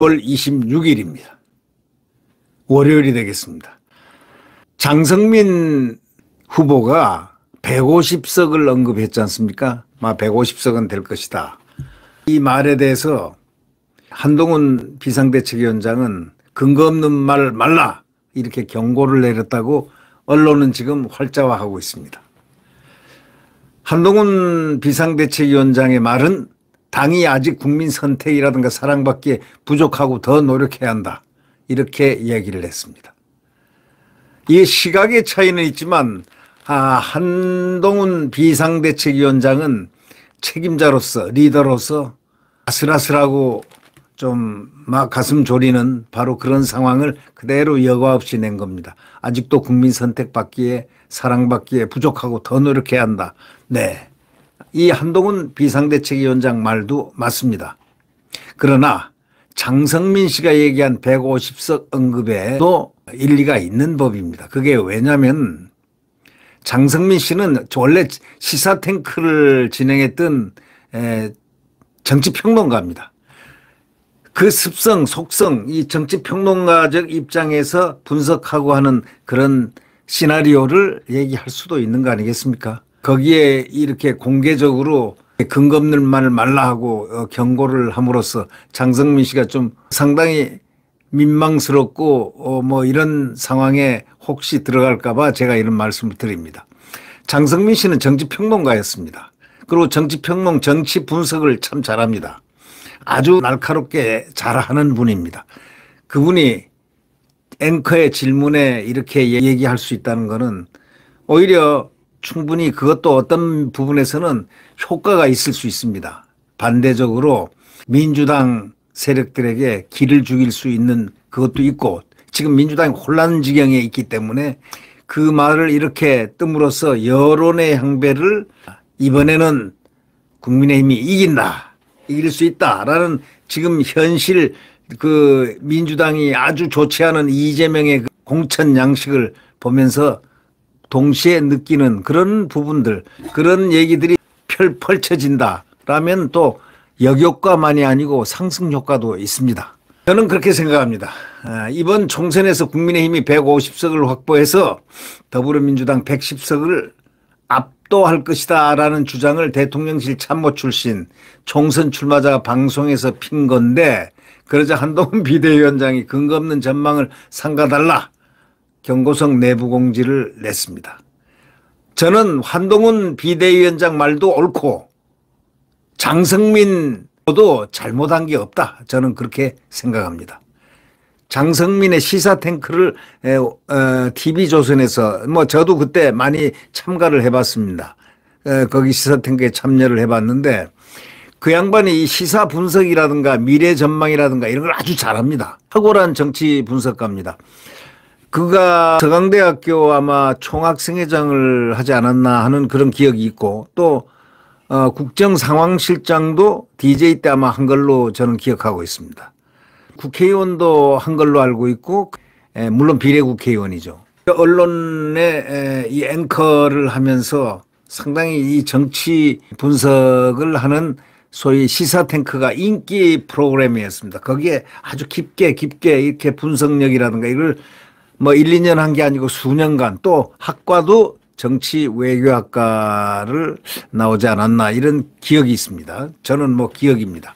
6월 26일입니다. 월요일이 되겠습니다. 장성민 후보가 150석을 언급했지 않습니까? 마 150석은 될 것이다. 이 말에 대해서 한동훈 비상대책위원장은 근거 없는 말 말라 이렇게 경고를 내렸다고 언론은 지금 활자화하고 있습니다. 한동훈 비상대책위원장의 말은 당이 아직 국민 선택이라든가 사랑받기에 부족하고 더 노력해야 한다. 이렇게 이기를 했습니다. 이 시각의 차이는 있지만 아, 한동훈 비상대책위원장은 책임자로서 리더로서 아슬아슬하고 좀막 가슴 졸이는 바로 그런 상황을 그대로 여과 없이 낸 겁니다. 아직도 국민 선택받기에 사랑받기에 부족하고 더 노력해야 한다. 네. 이 한동훈 비상대책위원장 말도 맞습니다. 그러나 장성민 씨가 얘기한 150석 언급에도 일리가 있는 법입니다. 그게 왜냐면 장성민 씨는 원래 시사탱크를 진행했던 정치평론가입니다. 그 습성, 속성, 이 정치 평론가적 입장에서 분석하고 하는 그런 시나리오를 얘기할 수도 있는 거 아니겠습니까? 거기에 이렇게 공개적으로 근거 없는 을 말라 하고 어, 경고를 함으로써 장성민 씨가 좀 상당히 민망스럽고 어뭐 이런 상황에 혹시 들어갈까봐 제가 이런 말씀을 드립니다. 장성민 씨는 정치평론가였습니다. 그리고 정치평론, 정치 분석을 참 잘합니다. 아주 날카롭게 잘하는 분입니다. 그분이 앵커의 질문에 이렇게 얘기할 수 있다는 것은 오히려 충분히 그것도 어떤 부분에서는 효과가 있을 수 있습니다. 반대적으로 민주당 세력들에게 길을 죽일 수 있는 그것도 있고 지금 민주당이 혼란 지경에 있기 때문에 그 말을 이렇게 뜸으로써 여론의 향배를 이번에는 국민의힘이 이긴다. 이길 수 있다라는 지금 현실 그 민주당이 아주 좋지 않은 이재명의 그 공천 양식을 보면서 동시에 느끼는 그런 부분들 그런 얘기들이 펼 펼쳐진다라면 또 역효과만이 아니고 상승 효과도 있습니다. 저는 그렇게 생각합니다. 아, 이번 총선에서 국민의힘이 150석을 확보해서 더불어민주당 110석을 또할 것이다 라는 주장을 대통령실 참모 출신 총선 출마자가 방송에서 핀 건데 그러자 한동훈 비대위원장이 근거 없는 전망을 삼가달라 경고성 내부 공지를 냈습니다. 저는 한동훈 비대위원장 말도 옳고 장성민도 잘못한 게 없다. 저는 그렇게 생각합니다. 장성민의 시사 탱크를 TV조선에서 어, 뭐 저도 그때 많이 참가를 해봤습니다. 거기 시사 탱크에 참여를 해봤는데 그 양반이 시사 분석이라든가 미래 전망이라든가 이런 걸 아주 잘합니다. 탁월한 정치 분석가입니다. 그가 서강대학교 아마 총학생회장을 하지 않았나 하는 그런 기억이 있고 또 어, 국정상황실장도 DJ 때 아마 한 걸로 저는 기억하고 있습니다. 국회의원도 한 걸로 알고 있고 예, 에, 물론 비례 국회의원이죠. 언론의 이 앵커를 하면서 상당히 이 정치 분석을 하는 소위 시사 탱크가 인기 프로그램이었습니다. 거기에 아주 깊게 깊게 이렇게 분석력이라든가 이걸 뭐 1, 2년 한 게 아니고 수년간 또 학과도 정치 외교학과를 나오지 않았나 이런 기억이 있습니다. 저는 뭐 기억입니다.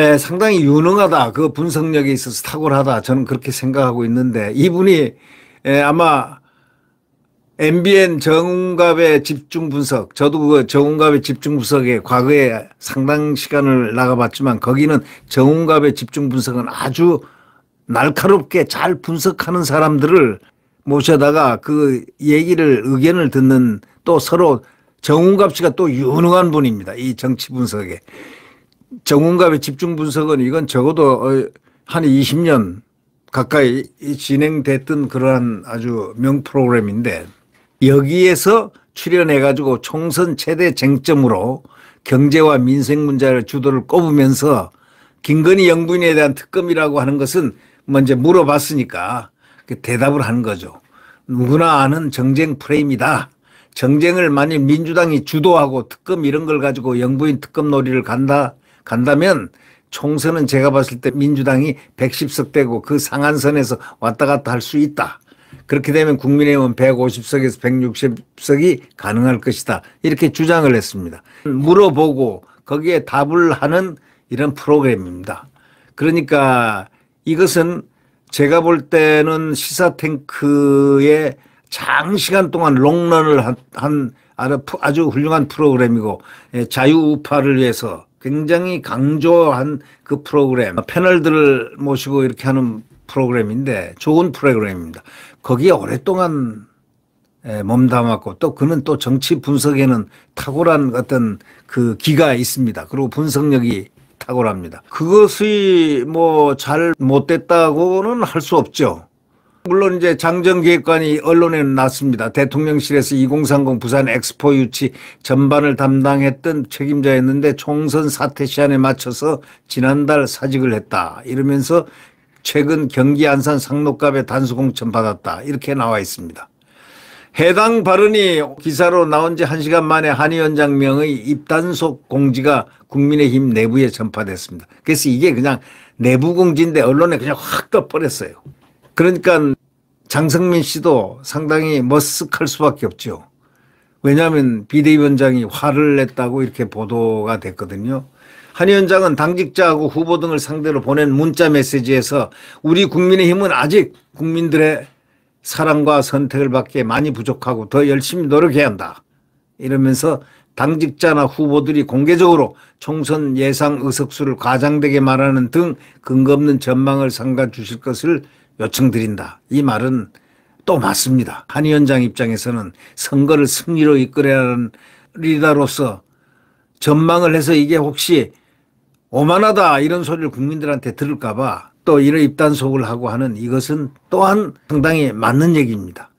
예, 상당히 유능하다. 그 분석력에 있어서 탁월하다. 저는 그렇게 생각하고 있는데 이분이 예, 아마 MBN 정운갑의 집중 분석, 저도 그 정운갑의 집중 분석에 과거에 상당 시간을 나가봤지만 거기는 정운갑의 집중 분석은 아주 날카롭게 잘 분석하는 사람들을 모셔다가 그 얘기를 의견을 듣는 또 서로 정운갑 씨가 또 유능한 분입니다. 이 정치 분석에. 정원갑의 집중 분석은 이건 적어도 어, 한 20년 가까이 진행됐던 그러한 아주 명 프로그램인데 여기에서 출연해가지고 총선 최대 쟁점으로 경제와 민생 문제를 주도를 꼽으면서 김건희 영부인에 대한 특검이라고 하는 것은 먼저 물어봤으니까 그 대답을 하는 거죠. 누구나 아는 정쟁 프레임이다. 정쟁을 만일 민주당이 주도하고 특검 이런 걸 가지고 영부인 특검 놀이를 간다 간다면 총선은 제가 봤을 때 민주당이 110석 되고 그 상한선에서 왔다 갔다 할 수 있다. 그렇게 되면 국민의힘은 150석에서 160석이 가능할 것이다. 이렇게 주장을 했습니다. 물어보고 거기에 답을 하는 이런 프로그램입니다. 그러니까 이것은 제가 볼 때는 시사탱크에 장시간 동안 롱런을 한, 아주 훌륭한 프로그램이고 예, 자유우파를 위해서 굉장히 강조한 그 프로그램, 패널들을 모시고 이렇게 하는 프로그램인데 좋은 프로그램입니다. 거기에 오랫동안 예, 몸담았고 또 그는 또 정치 분석에는 탁월한 어떤 그 기가 있습니다. 그리고 분석력이 탁월합니다. 그것이 뭐 잘 못됐다고는 할 수 없죠. 물론 이제 장정 기획관이 언론에 났습니다. 대통령실에서 2030 부산 엑스포 유치 전반을 담당했던 책임자였는데 총선 사퇴 시한에 맞춰서 지난달 사직을 했다. 이러면서 최근 경기 안산 상록갑에 단수공천 받았다. 이렇게 나와 있습니다. 해당 발언이 기사로 나온 지 1시간 만에 한 위원장명의 입단속 공지가 국민의힘 내부에 전파됐습니다. 그래서 이게 그냥 내부 공지인데 언론에 그냥 확 떠버렸어요. 그러니까 장성민 씨도 상당히 머쓱할 수밖에 없죠. 왜냐하면 비대위원장이 화를 냈다고 이렇게 보도가 됐거든요. 한 위원장은 당직자하고 후보 등을 상대로 보낸 문자 메시지에서 우리 국민의힘은 아직 국민들의 사랑과 선택을 받기에 많이 부족하고 더 열심히 노력해야 한다. 이러면서 당직자나 후보들이 공개적으로 총선 예상 의석수를 과장되게 말하는 등 근거 없는 전망을 삼가 주실 것을 요청드린다. 이 말은 또 맞습니다. 한 위원장 입장에서는 선거를 승리로 이끌어야하는 리더로서 전망을 해서 이게 혹시 오만하다 이런 소리를 국민들한테 들을까봐 또 이런 입단속을 하고 하는 이것은 또한 상당히 맞는 얘기입니다.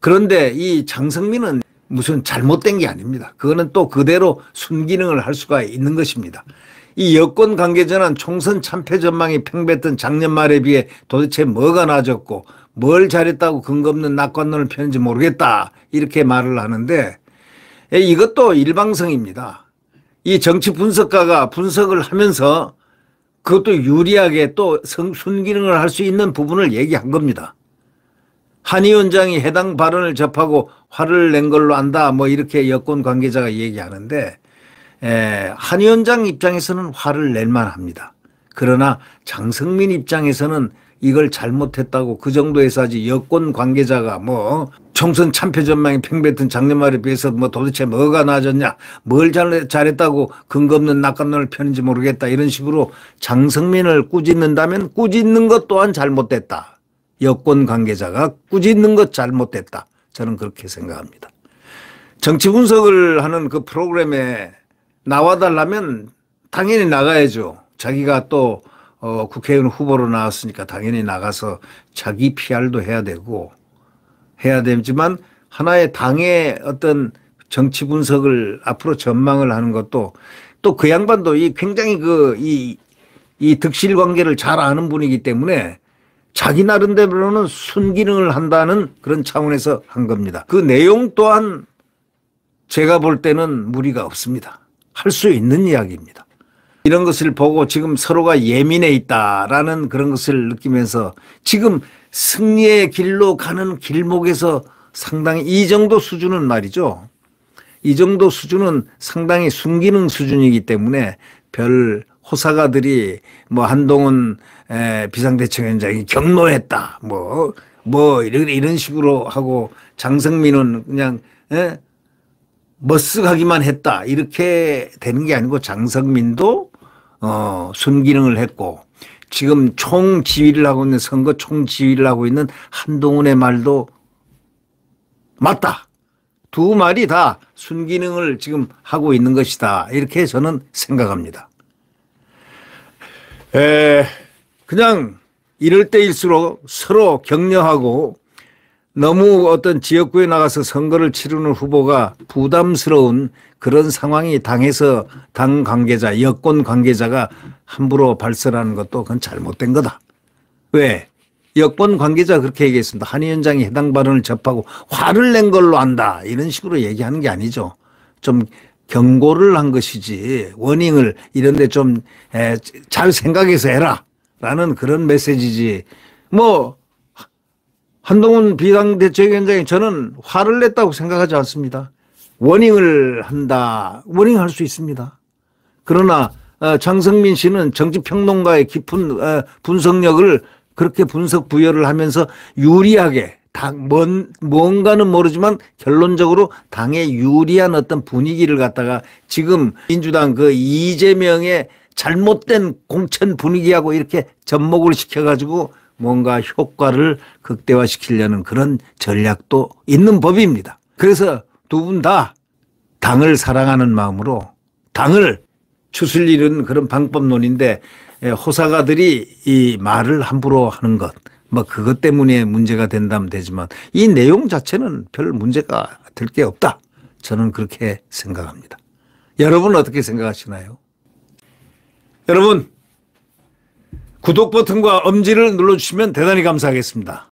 그런데 이 장성민은 무슨 잘못된 게 아닙니다. 그거는 또 그대로 순기능을 할 수가 있는 것입니다. 이 여권 관계자는 총선 참패 전망이 팽배했던 작년 말에 비해 도대체 뭐가 나아졌고 뭘 잘했다고 근거 없는 낙관론을 펴는지 모르겠다 이렇게 말을 하는데 예, 이것도 일방성입니다. 이 정치 분석가가 분석을 하면서 그것도 유리하게 또 순기능을 할 수 있는 부분을 얘기한 겁니다. 한 위원장이 해당 발언을 접하고 화를 낸 걸로 안다 뭐 이렇게 여권 관계자가 얘기하는데 예, 한 위원장 입장에서는 화를 낼만 합니다. 그러나 장성민 입장에서는 이걸 잘못했다고 그 정도에서 하지 여권 관계자가 뭐 총선 참패 전망이 팽배했던 작년 말에 비해서 뭐 도대체 뭐가 나아졌냐 뭘 잘, 잘했다고 근거 없는 낙관론을 펴는지 모르겠다 이런 식으로 장성민을 꾸짖는다면 꾸짖는 것 또한 잘못됐다. 여권 관계자가 꾸짖는 것 잘못됐다. 저는 그렇게 생각합니다. 정치 분석을 하는 그 프로그램에 나와달라면 당연히 나가야죠. 자기가 또 어, 국회의원 후보로 나왔으니까 당연히 나가서 자기 PR도 해야 되고 해야 되지만 하나의 당의 어떤 정치 분석을 앞으로 전망을 하는 것도 또 그 양반도 이 굉장히 그 이 이 득실 관계를 잘 아는 분이기 때문에 자기 나름대로는 순기능을 한다는 그런 차원에서 한 겁니다. 그 내용 또한 제가 볼 때는 무리가 없습니다. 할수 있는 이야기입니다. 이런 것을 보고 지금 서로가 예민해 있다라는 그런 것을 느끼면서 지금 승리의 길로 가는 길목에서 상당히 이 정도 수준은 말이죠. 이 정도 수준은 상당히 순기능 수준이기 때문에 별 호사가들이 뭐 한동훈 비상대책위원장이 경로했다 뭐뭐 뭐, 이런 식으로 하고 장성민은 그냥 에? 머쓱하기만 했다 이렇게 되는 게 아니고 장성민도 어, 순기능을 했고 지금 총 지휘를 하고 있는 선거 총 지휘를 하고 있는 한동훈의 말도 맞다. 두 말이 다 순기능을 지금 하고 있는 것이다. 이렇게 저는 생각합니다. 에, 그냥 이럴 때일수록 서로 격려하고 너무 어떤 지역구에 나가서 선거를 치르는 후보가 부담스러운 그런 상황이 당해서당 관계자, 여권 관계자가 함부로 발설하는 것도 그건 잘못된 거다. 왜? 여권 관계자 그렇게 얘기했습니다. 한 위원장이 해당 발언을 접하고 화를 낸 걸로 안다. 이런 식으로 얘기하는 게 아니죠. 좀 경고를 한 것이지 워닝을 이런데 좀 잘 생각해서 해라. 라는 그런 메시지지. 뭐 한동훈 비상대책위원장이 저는 화를 냈다고 생각하지 않습니다. 워닝을 한다. 워닝할 수 있습니다. 그러나 어, 장성민 씨는 정치평론가의 깊은 어, 분석력을 그렇게 분석 부여를 하면서 유리하게 당, 뭔, 뭔가는 모르지만 결론적으로 당에 유리한 어떤 분위기를 갖다가 지금 민주당 그 이재명의 잘못된 공천 분위기하고 이렇게 접목을 시켜가지고 뭔가 효과를 극대화시키려는 그런 전략도 있는 법입니다. 그래서 두 분 다 당을 사랑하는 마음으로 당을 추슬리는 그런 방법론인데 호사가들이 이 말을 함부로 하는 것, 뭐 그것 때문에 문제가 된다면 되지만 이 내용 자체는 별 문제가 될 게 없다. 저는 그렇게 생각합니다. 여러분 어떻게 생각하시나요? 여러분 구독 버튼과 엄지를 눌러주시면 대단히 감사하겠습니다.